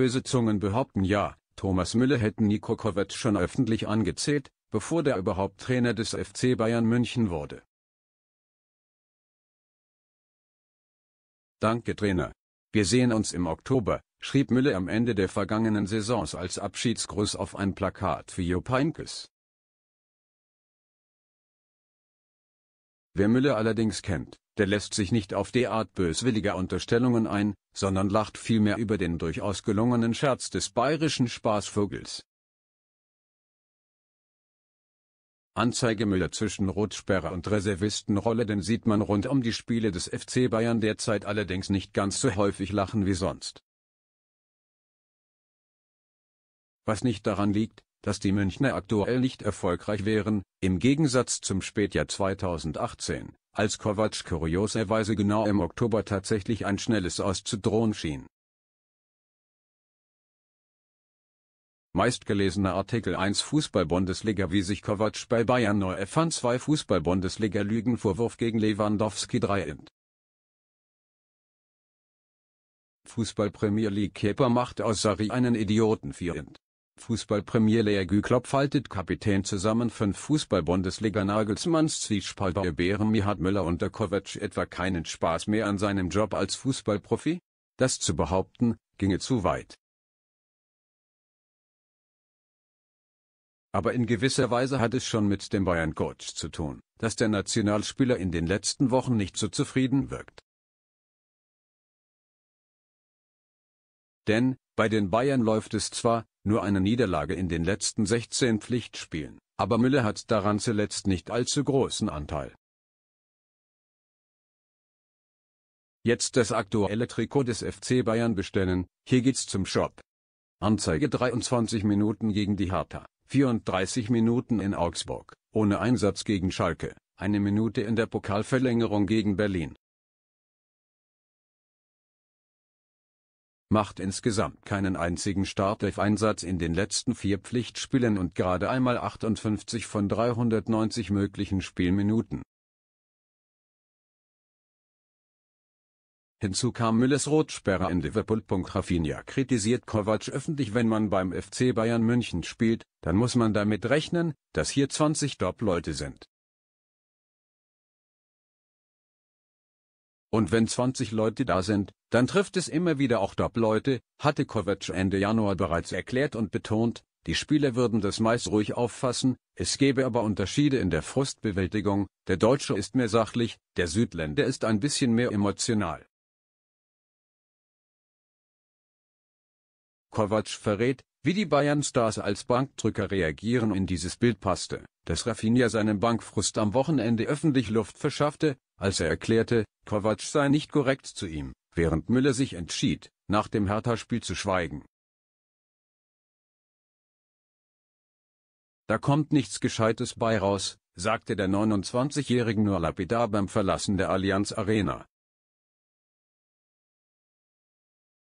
Böse Zungen behaupten ja, Thomas Müller hätten Niko Kovac schon öffentlich angezählt, bevor der überhaupt Trainer des FC Bayern München wurde. Danke Trainer. Wir sehen uns im Oktober, schrieb Müller am Ende der vergangenen Saisons als Abschiedsgruß auf ein Plakat für Jupp Heynckes. Wer Müller allerdings kennt, der lässt sich nicht auf die Art böswilliger Unterstellungen ein, sondern lacht vielmehr über den durchaus gelungenen Scherz des bayerischen Spaßvogels. Anzeige Müller zwischen Rotsperre und Reservistenrolle denn sieht man rund um die Spiele des FC Bayern derzeit allerdings nicht ganz so häufig lachen wie sonst. Was nicht daran liegt, dass die Münchner aktuell nicht erfolgreich wären, im Gegensatz zum Spätjahr 2018, als Kovac kurioserweise genau im Oktober tatsächlich ein schnelles auszudrohen schien. Meistgelesener Artikel 1 Fußball-Bundesliga Wie sich Kovac bei Bayern neu erfand 2 Fußball-Bundesliga Lügenvorwurf gegen Lewandowski 3 und Fußball-Premier League Kepa macht aus Sari einen Idioten 4 und Fußball-Premier Lehrgü Klopp faltet Kapitän zusammen von Fußball-Bundesliga Nagelsmanns Zwiespalt bei Bäremi hat Müller der Kovac etwa keinen Spaß mehr an seinem Job als Fußballprofi? Das zu behaupten, ginge zu weit. Aber in gewisser Weise hat es schon mit dem Bayern-Coach zu tun, dass der Nationalspieler in den letzten Wochen nicht so zufrieden wirkt. Denn, bei den Bayern läuft es zwar, nur eine Niederlage in den letzten 16 Pflichtspielen, aber Müller hat daran zuletzt nicht allzu großen Anteil. Jetzt das aktuelle Trikot des FC Bayern bestellen, hier geht's zum Shop. Anzeige 23 Minuten gegen die Hertha, 34 Minuten in Augsburg, ohne Einsatz gegen Schalke, eine Minute in der Pokalverlängerung gegen Berlin. macht insgesamt keinen einzigen Startelf-Einsatz in den letzten vier Pflichtspielen und gerade einmal 58 von 390 möglichen Spielminuten. Hinzu kam Müllers Rotsperre in Liverpool. Rafinha kritisiert Kovac öffentlich, wenn man beim FC Bayern München spielt, dann muss man damit rechnen, dass hier 20 Top-Leute sind. Und wenn 20 Leute da sind, dann trifft es immer wieder auch Top-Leute, hatte Kovac Ende Januar bereits erklärt und betont, die Spieler würden das meist ruhig auffassen, es gäbe aber Unterschiede in der Frustbewältigung, der Deutsche ist mehr sachlich, der Südländer ist ein bisschen mehr emotional. Kovac verrät, wie die Bayern-Stars als Bankdrücker reagieren in dieses Bild passte, dass Rafinha seinem Bankfrust am Wochenende öffentlich Luft verschaffte, als er erklärte, Kovac sei nicht korrekt zu ihm, während Müller sich entschied, nach dem Hertha-Spiel zu schweigen. Da kommt nichts Gescheites bei raus, sagte der 29-Jährige nur lapidar beim Verlassen der Allianz Arena.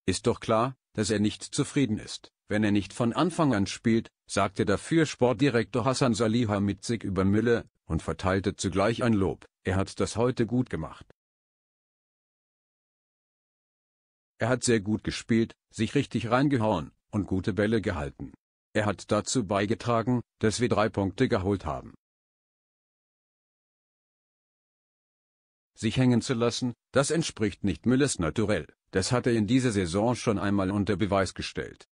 Ist doch klar, dass er nicht zufrieden ist, wenn er nicht von Anfang an spielt, sagte dafür Sportdirektor Hassan mit sich über Müller und verteilte zugleich ein Lob, er hat das heute gut gemacht. Er hat sehr gut gespielt, sich richtig reingehauen und gute Bälle gehalten. Er hat dazu beigetragen, dass wir drei Punkte geholt haben. Sich hängen zu lassen, das entspricht nicht Müllers Naturell, das hat er in dieser Saison schon einmal unter Beweis gestellt.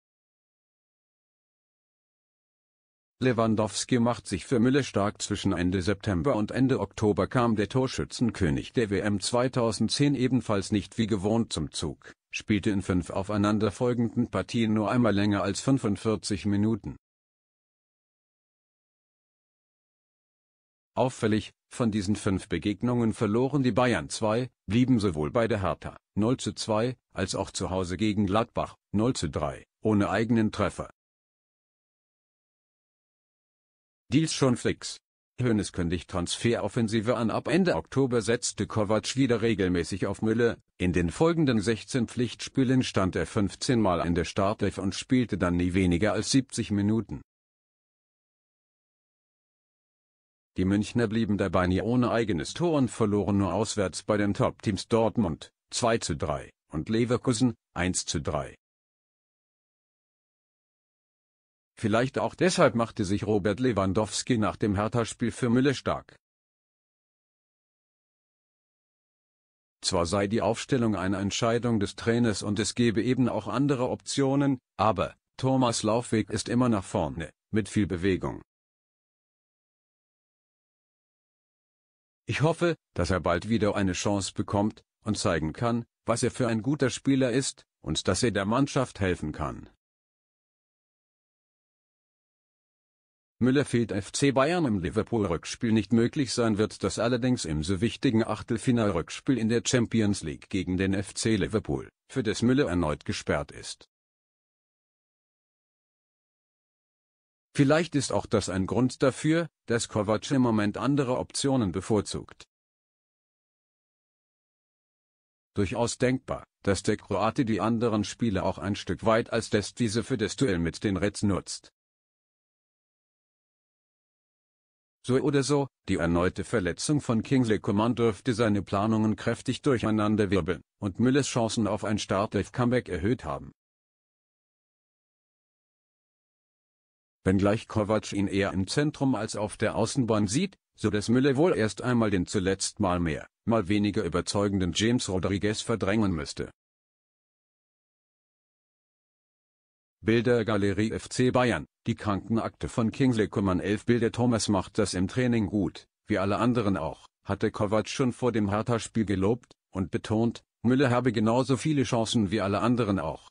Lewandowski macht sich für Müller stark. Zwischen Ende September und Ende Oktober kam der Torschützenkönig der WM 2010 ebenfalls nicht wie gewohnt zum Zug spielte in fünf aufeinanderfolgenden Partien nur einmal länger als 45 Minuten. Auffällig, von diesen fünf Begegnungen verloren die Bayern zwei, blieben sowohl bei der Hertha 0 zu 2 als auch zu Hause gegen Gladbach 0 zu 3 ohne eigenen Treffer. Dies schon fix. Hoeneß kündigt Transferoffensive an. Ab Ende Oktober setzte Kovac wieder regelmäßig auf Müller. In den folgenden 16 Pflichtspielen stand er 15 Mal in der Startelf und spielte dann nie weniger als 70 Minuten. Die Münchner blieben dabei nie ohne eigenes Tor und verloren nur auswärts bei den Top-Teams Dortmund 2 zu 3 und Leverkusen 1 zu 3. Vielleicht auch deshalb machte sich Robert Lewandowski nach dem Hertha-Spiel für Mülle stark. Zwar sei die Aufstellung eine Entscheidung des Trainers und es gebe eben auch andere Optionen, aber Thomas Laufweg ist immer nach vorne, mit viel Bewegung. Ich hoffe, dass er bald wieder eine Chance bekommt und zeigen kann, was er für ein guter Spieler ist und dass er der Mannschaft helfen kann. Müller fehlt FC Bayern im Liverpool-Rückspiel nicht möglich sein wird das allerdings im so wichtigen Achtelfinal-Rückspiel in der Champions League gegen den FC Liverpool, für das Müller erneut gesperrt ist. Vielleicht ist auch das ein Grund dafür, dass Kovac im Moment andere Optionen bevorzugt. Durchaus denkbar, dass der Kroate die anderen Spiele auch ein Stück weit als Testwiese für das Duell mit den Reds nutzt. So oder so, die erneute Verletzung von Kingsley Coman dürfte seine Planungen kräftig durcheinanderwirbeln und Müllers Chancen auf ein Startelf-Comeback erhöht haben. Wenngleich Kovac ihn eher im Zentrum als auf der Außenbahn sieht, so dass Müller wohl erst einmal den zuletzt mal mehr, mal weniger überzeugenden James Rodriguez verdrängen müsste. Bildergalerie FC Bayern, die Krankenakte von Kingsley Coman 11 Bilder Thomas macht das im Training gut, wie alle anderen auch, hatte Kovac schon vor dem Hertha-Spiel gelobt und betont, Müller habe genauso viele Chancen wie alle anderen auch.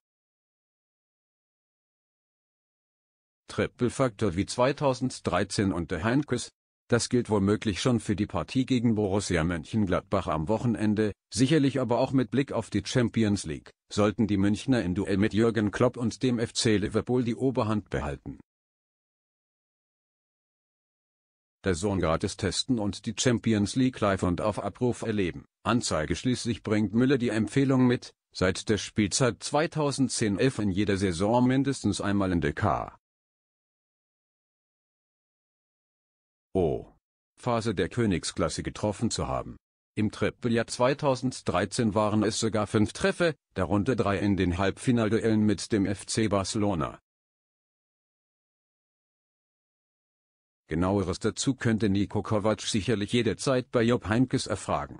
Triple Factor wie 2013 unter Heinkes, das gilt womöglich schon für die Partie gegen Borussia Mönchengladbach am Wochenende, sicherlich aber auch mit Blick auf die Champions League, sollten die Münchner im Duell mit Jürgen Klopp und dem FC Liverpool die Oberhand behalten. Der Sohn gratis testen und die Champions League live und auf Abruf erleben. Anzeige schließlich bringt Müller die Empfehlung mit, seit der Spielzeit 2010-11 in jeder Saison mindestens einmal in der K. O-Phase oh. der Königsklasse getroffen zu haben. Im Trippeljahr 2013 waren es sogar fünf Treffer, darunter drei in den Halbfinalduellen mit dem FC Barcelona. Genaueres dazu könnte Niko Kovac sicherlich jederzeit bei Job Heynckes erfragen.